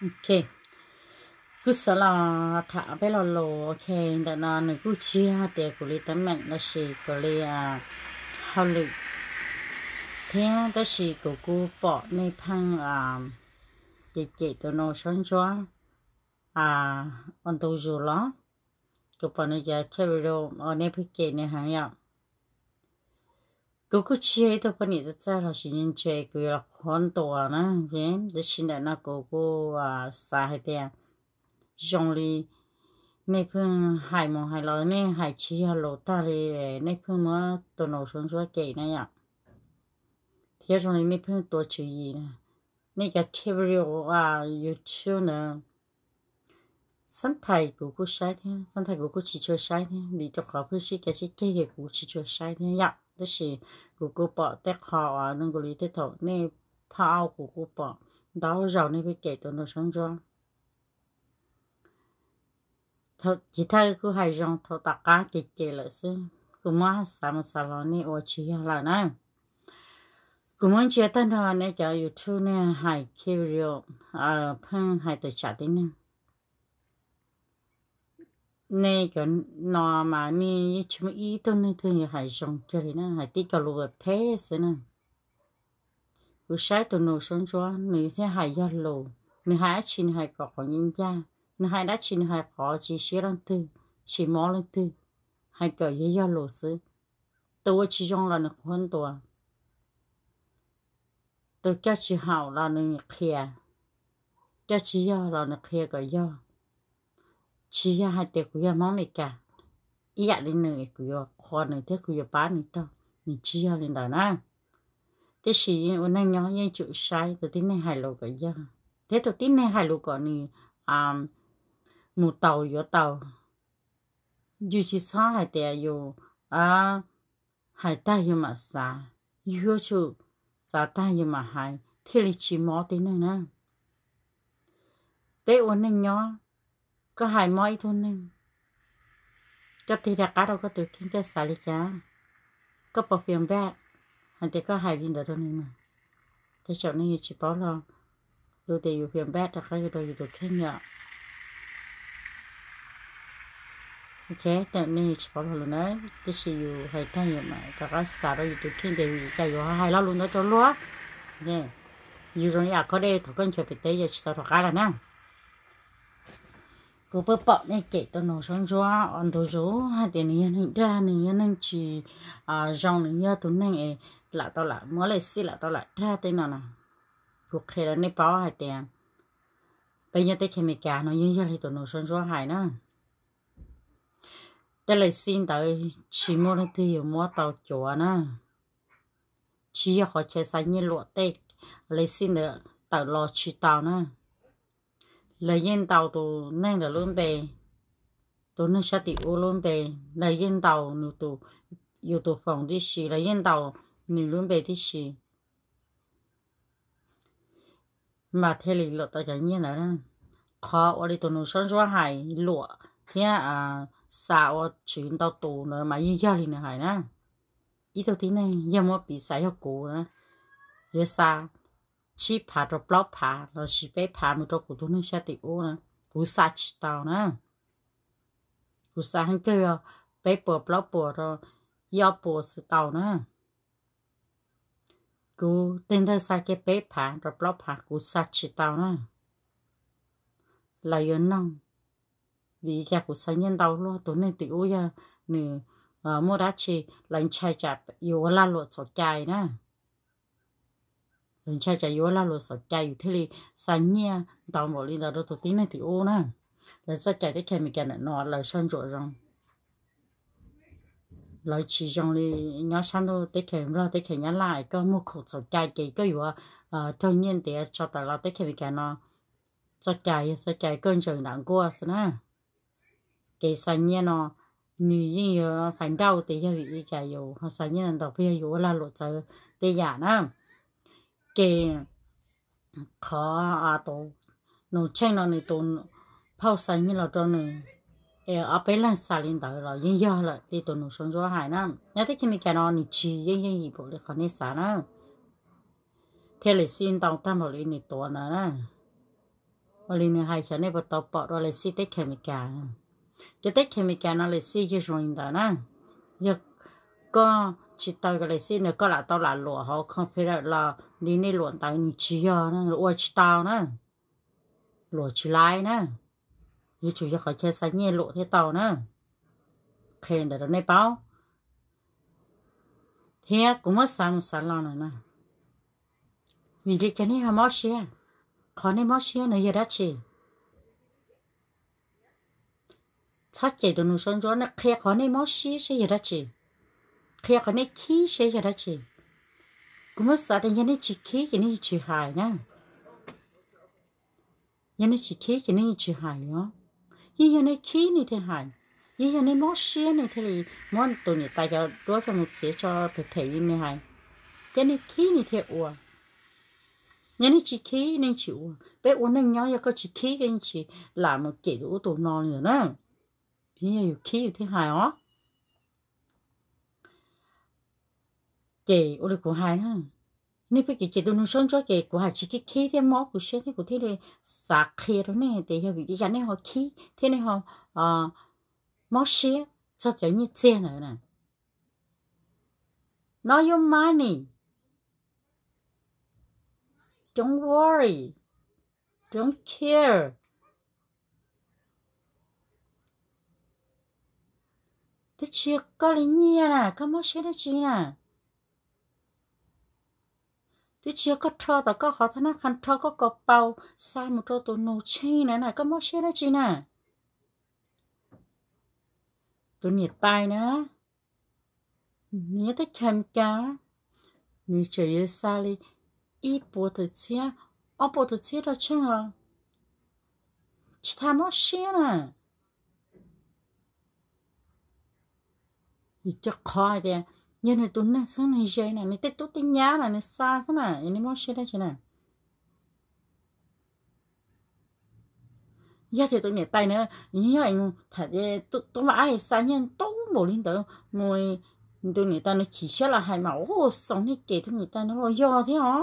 โอเคกูสลาถ้าไปลอโลโอเค แต่นอนกูเชื่อเตะกุลิตั้งแม่ละสิกุลิอาฮอลาเลยเที่ยงก็สิกูกูปอในพังอ่าเจเจตัวนอชันชัวอ่าอันตัวจุล้อกูปอในใจเทวดีโออันนี้พิเกตในหางยาว chỉ là là 都去切都把你的菜了，是人切过了很多呢，人这现在那哥哥啊啥海的，用力那份海么海老呢海吃海老大的那份么都老生说给那样，贴上的那份多注意呢，那个贴不了啊有吃呢。身体 của cô sai thế, thân thể của cô chỉ cho sai thế, vì tôi có phải cái cái cái của cô chỉ cho sai thế nhá đó là cụ cụ bỏ té khó nên cụ lý thế thổ nên phao cụ cụ bỏ đó rồi nên bị kể tụi nó sáng cho thật chỉ thấy cứ hay rằng thọ tạc cá kì kì lại xứ cụ má xả mà xả lò nên là nè cụ muốn chia thân hòa nên cho YouTube nè hay kêu rượu à phân hay tự trả tính nè 那个那嘛，你什么一都那天还上这里呢，还提高了配色呢。我晒到那上桌，那天还要露，你还请还搞好人家，你还那请还搞起些人的，起毛了的，还搞也要露丝，都我其中了那很多，都叫起好了那个开，叫起要了那开个要。chỉ ya hai tiệc của món này cả ý dạ lên này của kho này thế của bán này tao mình chỉ ya lên đó nè thế chỉ hôm nay nhớ như chữ sai từ tin này hai lô cái ya thế từ tin này hai lô còn này à mù tàu gió tàu dù chỉ sao hai tiệc dù à hai ta nhưng mà xa yêu chú xa ta nhưng mà hai thế là chỉ mó tin này nè thế hôm nay nhớ có hai mấy thôi nè, cái thịt ra cá đâu có được khiến cái xài lý có bảo phiền vẹn hẳn thì có hai viên đó thôi nên mà thế sợ nên chỉ bảo là đồ để yêu phiền vẹn là cái đồ gì được thế nhở ok thế nên chỉ bảo luôn đấy, thế chỉ yêu hay thay nhở mà cả cái xài đó gì được khiến để vì cái yêu hay lo luôn đó cho luôn nè, yêu rồi à có đây thằng con chơi bị tế giờ chỉ tao thằng cá là nè cứ bơ bọ này kể tao nó xong cho ăn đồ rú hai tiền này nhân ra này nhân anh chỉ à dòng này nhân tụi này ấy là tao lại mỗi lần xí là tao lại ra tên nào nè cuộc khề đó nếp bỏ hai tiền bây giờ tới khi mày cả nó nhân ra thì tao nó xong cho hai nữa đây là xin tới chỉ mua nó thì mua tàu chùa nè chỉ có chơi sáng như lụa tê lấy xin được tàu lò chỉ tàu nữa lấy yên tàu tụ nên là luôn tề tụ nên sát tiểu luôn tề lấy yên tàu nụ tụ yếu tụ phòng đi xì lấy yên tàu nụ luôn tề đi xì mà thế lì lọt tại cái nhiên là đó khó ở đây tụ nụ sơn xóa hải lụa thế à sao chuyển tàu tụ nữa mà như gia đình này hải nè ít tàu tí này giờ mua bị sai học cũ nữa giờ sao ชีพาตัวปลอบผาเราชีไปผามุตโตกุตุนิชาติโอนะกุศลชิตานะกุศลเกลียวไปปวดปลอบปวดเรายอปวดสตานะ กู เต็นเธอสาเกเป้ผาตัวปลอบผากุศลชิตานะลราเยินน้องวิจารกุศเยันเตาล้อตุวนี้ติโอยาเนื้อเอ่อมราชีหลังชายจับอยู่ว่าลาหลุดสกใจนะ人家就有那路少改，他哩三年到某里了都土地那地屋呢，人家改的开没改呢，那来上桌上，来其中哩人家上路得开了，得开人来个木口少改给个有啊，呃，当年的找到了得开没改呢，少改少改更就难过是呢，给三年呢。女人有反倒底下有一家有，三年到不要有那路走，对呀呢。กเขาอาตัวหนูเช่นเราในตัวพ่อสายนี่เราตัวหนึ่งเออเอาไปเล่นสาลินเดอร์เรายิ่งยากเลยที่ตัวหนูชงชัวหายนั่นยังที่คุณแกนอนนี่ชี้ยิ่งยิ่งอีกพวกเด็กคนนี้สานะเทเลซินต้องทำอะไรในตัวนั่นนะวันนี้มีหายเชนนี่ประตูเปิดเราเลยซีเต็กเคมีแกนจะเต็กเคมีแกนเราเลยซีที่ชงอินเดอร์นะยังก็ชิดตัวก็เลยซีเนี่ยก็หลาบตัวหลาบหลัวเขาเขาไปแล้ đi nên luận tại như chỉ à nó ua chỉ tao nó lụa chỉ lái nó như chủ yếu khỏi chơi sáng nhẹ lộ thế tàu nó khen để đó này bao thế cũng mất sáng sáng lo này nè vì cái cái này hả mất xe khó này mất xe này giờ đã chi, chắc chỉ được nụ sơn cho nó khe khó này mất xe sẽ giờ đã chi, khe khó này khí sẽ giờ đã chi cũng sao thì nhân chỉ khí cái này chỉ hài nè nhân chỉ khí cái này chỉ hài nữa như nhân khí này thì hài như nhân món xe này thì món tụi này tại cho đối cho một sẽ cho thực thể như này hài cái này khí này thì ủa nhân chỉ khí nên chỉ ủa bé ủa nên nhau có chỉ khí cái chỉ làm một chỉ đủ tụi non nữa nè như khí thì hài ó chị ô đi của hai nữa, nếu phải cái chị tôi nuôi sống cho chị của hai chỉ cái khí thế mó của sếp thế của thế này sạc khí đó nè thì giờ bị cái này họ khí thế này họ ờ mó xe cho chị như chết rồi nè nó your money don't worry don't care thế chị có lý nhia nè có mó sếp đó chị nè tôi chưa có thơ tao có khó thân khăn thơ có có bao sai một thơ tôi nô chi nữa này có mơ chi đó chi nè tôi nhiệt tay nữa nhớ tới kèm cá như trời xa đi ít bộ từ chia ông bộ từ chia đâu chứ hả chỉ tham nó xia nè như chắc khó đi nhân này tuấn này sáng này chơi này này tết tốt tinh nhá là này xa thế này anh này mất xe đây chị này giờ thì tôi nhảy tay nữa như anh thật tôi tôi mãi xa nhân tốt bộ lên tới ngồi tôi nhảy tay nó chỉ xét là hai mẫu sống thì kể tôi nhảy tay nó lo do thế hả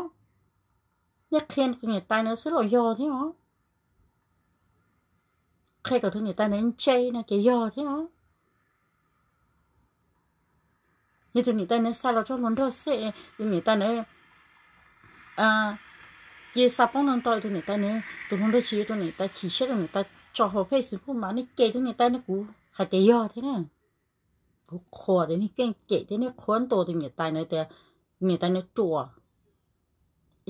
nhất khen tôi nhảy tay nó sẽ lo do thế hả khi cả thứ nhảy tay nó chơi là cái do thế hả như tụi mình ta nên sao cho luôn đó sẽ tụi mình ta nên à chỉ sao bóng lần tới tụi mình ta nên tụi luôn đó chỉ tụi mình ta chỉ xét tụi mình ta cho họ phải sử dụng mà nó kệ tụi mình ta nó cú hay để yo thế nè cú khó thế nó kinh kệ thế nó khốn tổ tụi mình ta nên thì mình ta nên chùa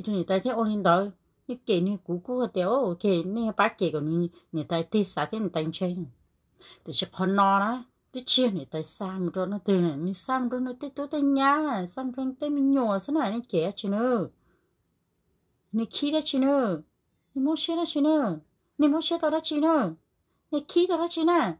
tụi mình ta thế ôn lên đó nó kệ nó cú cũ hay để ô kệ nó bác kệ của nó mình ta thế sao thế mình ta chơi thì sẽ khó no đó cái chia này tại sam rồi nó từ này mình sam rồi nó tới tối tới nhá này sam rồi tới mình nhổ thế này nó trẻ chứ nữa nó khi đó chứ nữa nó mua xe đó chứ nữa nó mua xe tao đó chứ nữa nó khi tao đó chứ nữa